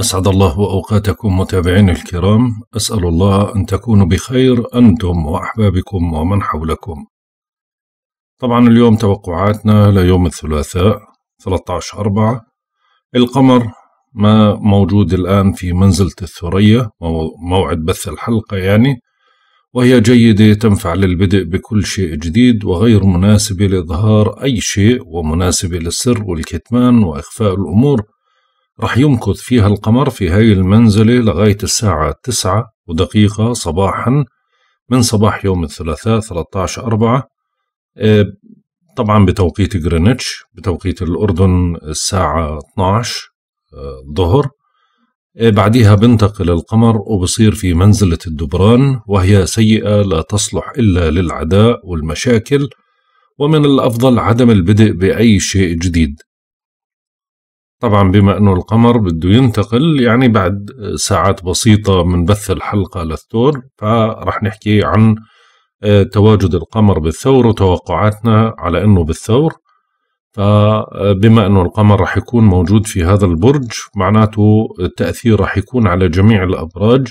أسعد الله وأوقاتكم متابعين الكرام أسأل الله أن تكونوا بخير أنتم وأحبابكم ومن حولكم طبعا اليوم توقعاتنا ليوم الثلاثاء 13 أربعة القمر ما موجود الآن في منزلة الثريا موعد بث الحلقة يعني وهي جيدة تنفع للبدء بكل شيء جديد وغير مناسبة لإظهار أي شيء ومناسبة للسر والكتمان وإخفاء الأمور رح يمكث فيها القمر في هاي المنزلة لغاية الساعة تسعة ودقيقة صباحا من صباح يوم الثلاثاء 13 أربعة آه، طبعا بتوقيت جرينتش بتوقيت الأردن الساعة 12 آه، الظهر آه، بعدها بنتقل القمر وبصير في منزلة الدبران وهي سيئة لا تصلح إلا للعداء والمشاكل ومن الأفضل عدم البدء بأي شيء جديد طبعا بما أنه القمر بده ينتقل يعني بعد ساعات بسيطة من بث الحلقة للثور فرح نحكي عن آه، تواجد القمر بالثور وتوقعاتنا على أنه بالثور فبما آه، أنه القمر رح يكون موجود في هذا البرج معناته التأثير رح يكون على جميع الأبراج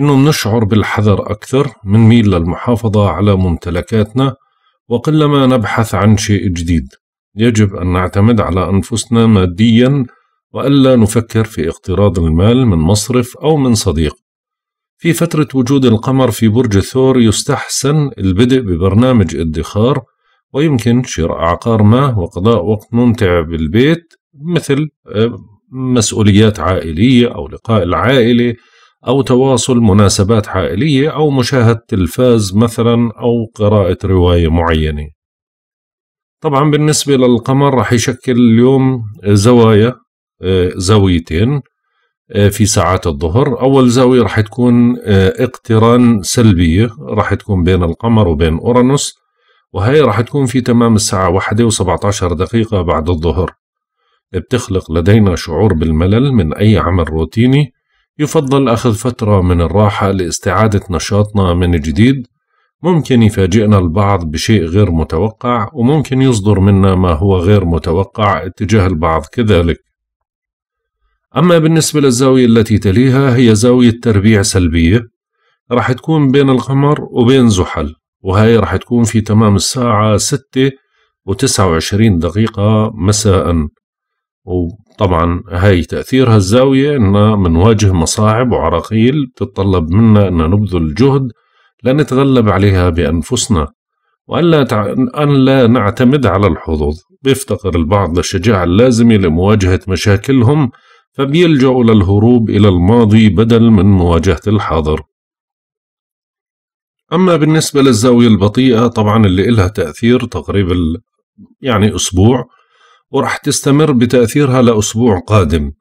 أنه نشعر بالحذر أكثر منميل للمحافظة على ممتلكاتنا وقلما نبحث عن شيء جديد يجب أن نعتمد على أنفسنا ماديا وألا نفكر في اقتراض المال من مصرف أو من صديق. في فترة وجود القمر في برج الثور يستحسن البدء ببرنامج ادخار ويمكن شراء عقار ما وقضاء وقت ممتع بالبيت مثل آه، مسؤوليات عائلية أو لقاء العائلة أو تواصل مناسبات عائلية أو مشاهدة تلفاز مثلا أو قراءة رواية معينة. طبعا بالنسبة للقمر راح يشكل اليوم زوايا آه، زاويتين آه، في ساعات الظهر أول زاوية راح تكون آه، اقتران سلبية راح تكون بين القمر وبين أورانوس وهي راح تكون في تمام الساعة واحدة عشر دقيقة بعد الظهر بتخلق لدينا شعور بالملل من أي عمل روتيني يفضل أخذ فترة من الراحة لاستعادة نشاطنا من جديد ممكن يفاجئنا البعض بشيء غير متوقع وممكن يصدر منا ما هو غير متوقع اتجاه البعض كذلك أما بالنسبة للزاوية التي تليها هي زاوية تربيع سلبية راح تكون بين القمر وبين زحل وهي راح تكون في تمام الساعة ستة وتسعة وعشرين دقيقة مساء وطبعا هاي تأثيرها الزاوية أننا منواجه مصاعب وعراقيل تتطلب منا أن نبذل جهد لنتغلب عليها بأنفسنا وأن لا نعتمد على الحظوظ بيفتقر البعض للشجاعة اللازمة لمواجهة مشاكلهم فبيلجأوا للهروب إلى الماضي بدل من مواجهة الحاضر أما بالنسبة للزاوية البطيئة طبعا اللي إلها تأثير تقريبا يعني أسبوع ورح تستمر بتأثيرها لأسبوع قادم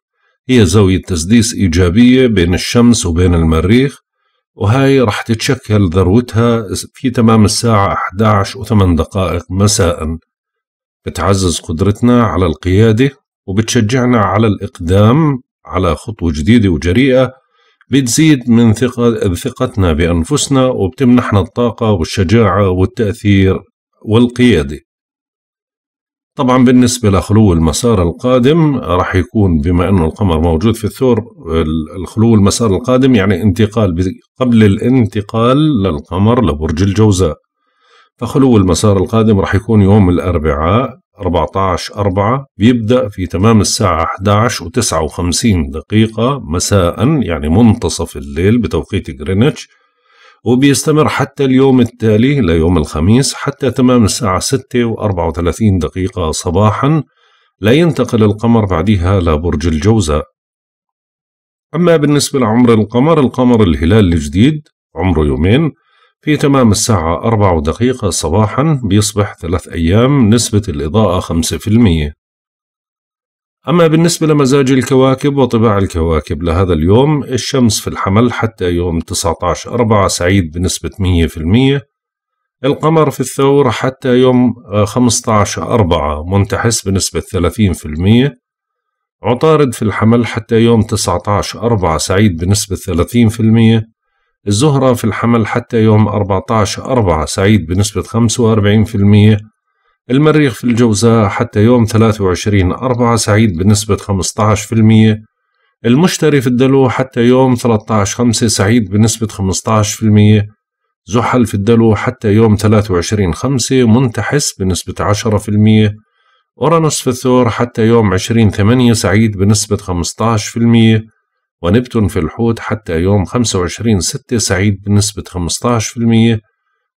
هي زاوية تسديس إيجابية بين الشمس وبين المريخ وهاي رح تتشكل ذروتها في تمام الساعة 11 و8 دقائق مساء بتعزز قدرتنا على القيادة وبتشجعنا على الإقدام على خطوة جديدة وجريئة بتزيد من ثقة ثقتنا بأنفسنا وبتمنحنا الطاقة والشجاعة والتأثير والقيادة طبعا بالنسبة لخلو المسار القادم راح يكون بما أنه القمر موجود في الثور الخلو المسار القادم يعني انتقال قبل الانتقال للقمر لبرج الجوزاء فخلو المسار القادم راح يكون يوم الأربعاء 14 4 بيبدأ في تمام الساعة 11 و59 دقيقة مساء يعني منتصف الليل بتوقيت جرينتش وبيستمر حتى اليوم التالي ليوم الخميس حتى تمام الساعة 6 و 34 دقيقة صباحا لا ينتقل القمر بعدها لبرج الجوزاء أما بالنسبة لعمر القمر القمر الهلال الجديد عمره يومين في تمام الساعة 4 دقيقة صباحا بيصبح ثلاث أيام نسبة الإضاءة 5% أما بالنسبة لمزاج الكواكب وطباع الكواكب لهذا اليوم الشمس في الحمل حتى يوم 19 أربعة سعيد بنسبة 100% القمر في الثور حتى يوم 15 آه، أربعة منتحس بنسبة 30% عطارد في الحمل حتى يوم 19 أربعة سعيد بنسبة 30% الزهرة في الحمل حتى يوم 14 أربعة سعيد بنسبة 45% المريخ في الجوزاء حتى يوم 23 أربعة سعيد بنسبة 15% المشتري في الدلو حتى يوم 13 خمسة سعيد بنسبة 15% زحل في الدلو حتى يوم 23 خمسة منتحس بنسبة 10% أورانوس في الثور حتى يوم 20 8 سعيد بنسبة 15% ونبتون في الحوت حتى يوم 25 6 سعيد بنسبة 15%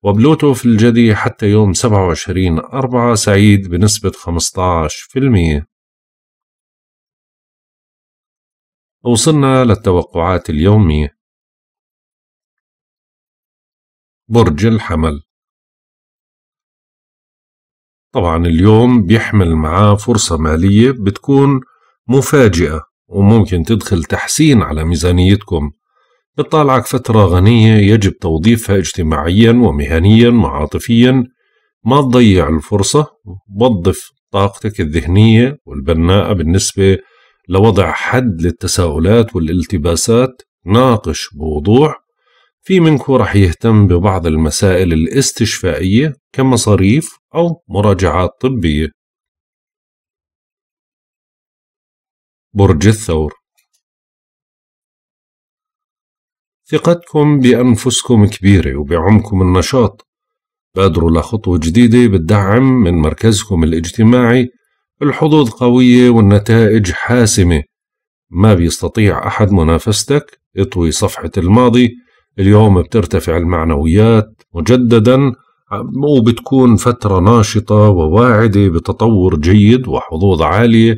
وبلوتو في الجدي حتى يوم 27 أربعة سعيد بنسبة 15% وصلنا للتوقعات اليومية برج الحمل طبعا اليوم بيحمل معاه فرصة مالية بتكون مفاجئة وممكن تدخل تحسين على ميزانيتكم بتطالعك فترة غنية يجب توظيفها اجتماعيا ومهنيا وعاطفيا ما تضيع الفرصة وظف طاقتك الذهنية والبناءة بالنسبة لوضع حد للتساؤلات والالتباسات ناقش بوضوح في منكو رح يهتم ببعض المسائل الاستشفائية كمصاريف أو مراجعات طبية برج الثور ثقتكم بأنفسكم كبيرة وبعمكم النشاط بادروا لخطوة جديدة بتدعم من مركزكم الاجتماعي الحظوظ قوية والنتائج حاسمة ما بيستطيع أحد منافستك اطوي صفحة الماضي اليوم بترتفع المعنويات مجددا وبتكون فترة ناشطة وواعدة بتطور جيد وحظوظ عالية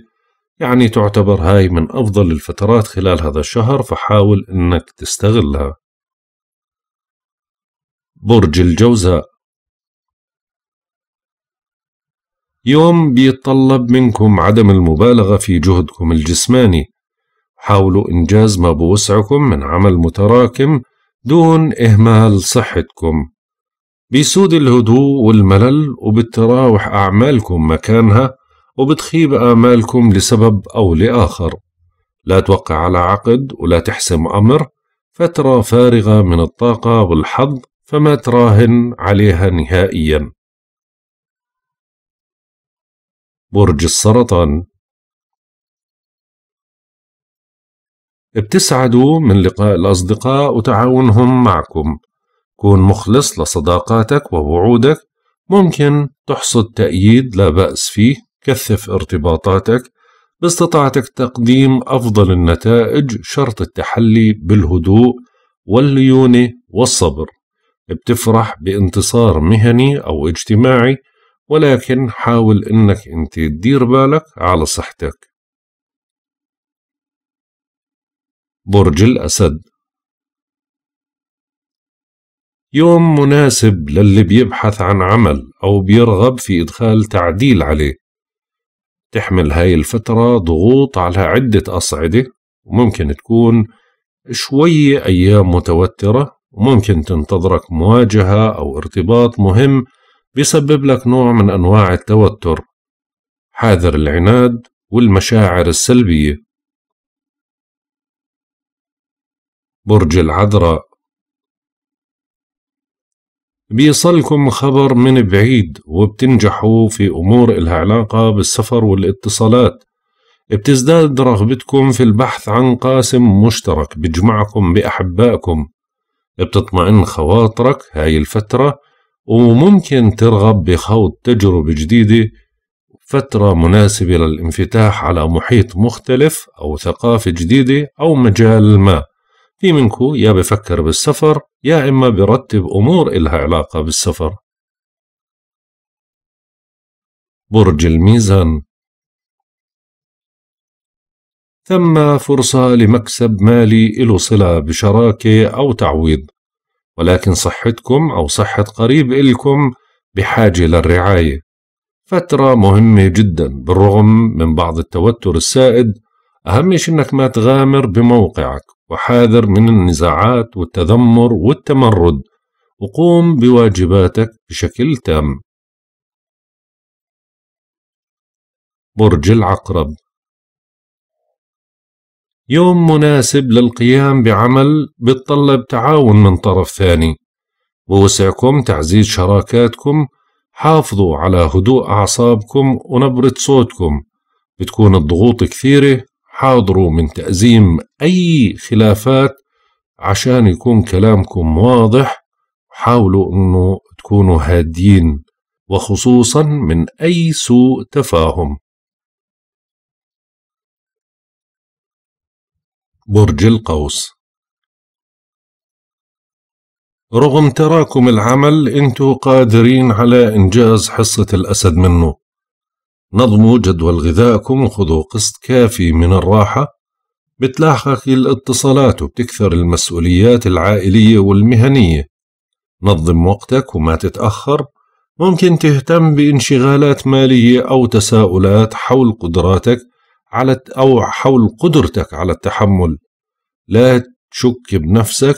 يعني تعتبر هاي من أفضل الفترات خلال هذا الشهر فحاول أنك تستغلها برج الجوزاء يوم بيتطلب منكم عدم المبالغة في جهدكم الجسماني حاولوا إنجاز ما بوسعكم من عمل متراكم دون إهمال صحتكم بيسود الهدوء والملل وبتراوح أعمالكم مكانها وبتخيب آمالكم لسبب أو لآخر لا توقع على عقد ولا تحسم أمر فترة فارغة من الطاقة والحظ فما تراهن عليها نهائيا برج السرطان بتسعدوا من لقاء الأصدقاء وتعاونهم معكم كون مخلص لصداقاتك ووعودك ممكن تحصد تأييد لا بأس فيه كثف ارتباطاتك باستطاعتك تقديم أفضل النتائج شرط التحلي بالهدوء والليونة والصبر بتفرح بانتصار مهني أو اجتماعي ولكن حاول إنك أنت تدير بالك على صحتك برج الأسد يوم مناسب للي بيبحث عن عمل أو بيرغب في إدخال تعديل عليه تحمل هاي الفترة ضغوط على عدة أصعدة وممكن تكون شوية أيام متوترة وممكن تنتظرك مواجهة أو ارتباط مهم بيسبب لك نوع من أنواع التوتر حاذر العناد والمشاعر السلبية برج العذراء بيصلكم خبر من بعيد وبتنجحوا في أمور إلها علاقة بالسفر والاتصالات بتزداد رغبتكم في البحث عن قاسم مشترك بجمعكم بأحبائكم بتطمئن خواطرك هاي الفترة وممكن ترغب بخوض تجربة جديدة فترة مناسبة للانفتاح على محيط مختلف أو ثقافة جديدة أو مجال ما في منكو يا بفكر بالسفر يا إما برتب أمور إلها علاقة بالسفر برج الميزان ثم فرصة لمكسب مالي إلو صلة بشراكة أو تعويض ولكن صحتكم أو صحة قريب إلكم بحاجة للرعاية فترة مهمة جدا بالرغم من بعض التوتر السائد أهم أنك ما تغامر بموقعك وحاذر من النزاعات والتذمر والتمرد وقوم بواجباتك بشكل تام برج العقرب يوم مناسب للقيام بعمل بتطلب تعاون من طرف ثاني بوسعكم تعزيز شراكاتكم حافظوا على هدوء أعصابكم ونبرة صوتكم بتكون الضغوط كثيرة حاضروا من تأزيم أي خلافات عشان يكون كلامكم واضح حاولوا أنه تكونوا هاديين وخصوصا من أي سوء تفاهم برج القوس رغم تراكم العمل انتوا قادرين على انجاز حصة الاسد منه نظموا جدول غذائكم وخذوا قسط كافي من الراحة بتلاحقك الاتصالات وبتكثر المسؤوليات العائلية والمهنية نظم وقتك وما تتأخر ممكن تهتم بانشغالات مالية أو تساؤلات حول قدراتك على أو حول قدرتك على التحمل لا تشك بنفسك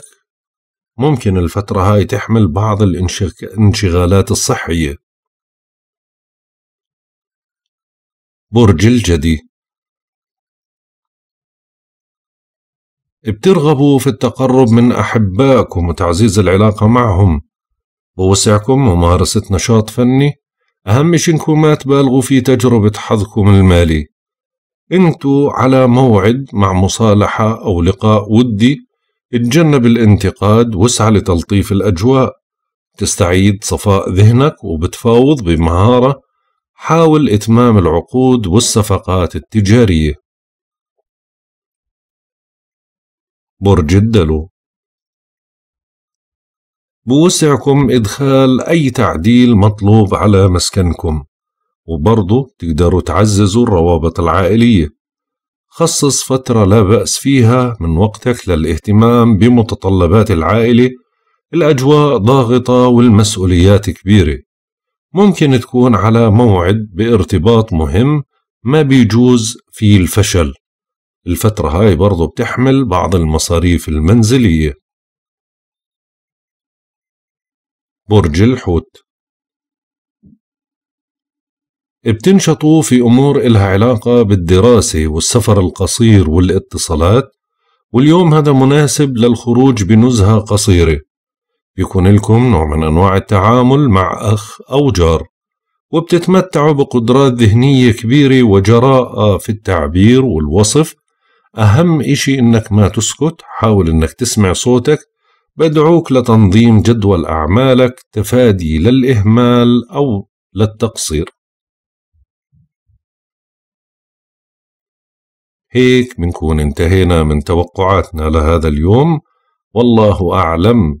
ممكن الفترة هاي تحمل بعض الانشغالات الصحية برج الجدي بترغبوا في التقرب من أحبائكم وتعزيز العلاقة معهم ووسعكم ممارسة نشاط فني أهم شي إنكم ما تبالغوا في تجربة حظكم المالي انتوا على موعد مع مصالحة أو لقاء ودي اتجنب الانتقاد واسعى لتلطيف الأجواء تستعيد صفاء ذهنك وبتفاوض بمهارة حاول إتمام العقود والصفقات التجارية برج الدلو بوسعكم إدخال أي تعديل مطلوب على مسكنكم وبرضه تقدروا تعززوا الروابط العائلية خصص فترة لا بأس فيها من وقتك للاهتمام بمتطلبات العائلة الأجواء ضاغطة والمسؤوليات كبيرة ممكن تكون على موعد بارتباط مهم ما بيجوز فيه الفشل الفترة هاي برضو بتحمل بعض المصاريف المنزلية برج الحوت بتنشطوا في أمور إلها علاقة بالدراسة والسفر القصير والاتصالات واليوم هذا مناسب للخروج بنزهة قصيرة بيكون لكم نوع من أنواع التعامل مع أخ أو جار وبتتمتعوا بقدرات ذهنية كبيرة وجراءة في التعبير والوصف أهم إشي إنك ما تسكت حاول إنك تسمع صوتك بدعوك لتنظيم جدول أعمالك تفادي للإهمال أو للتقصير هيك بنكون انتهينا من توقعاتنا لهذا اليوم والله أعلم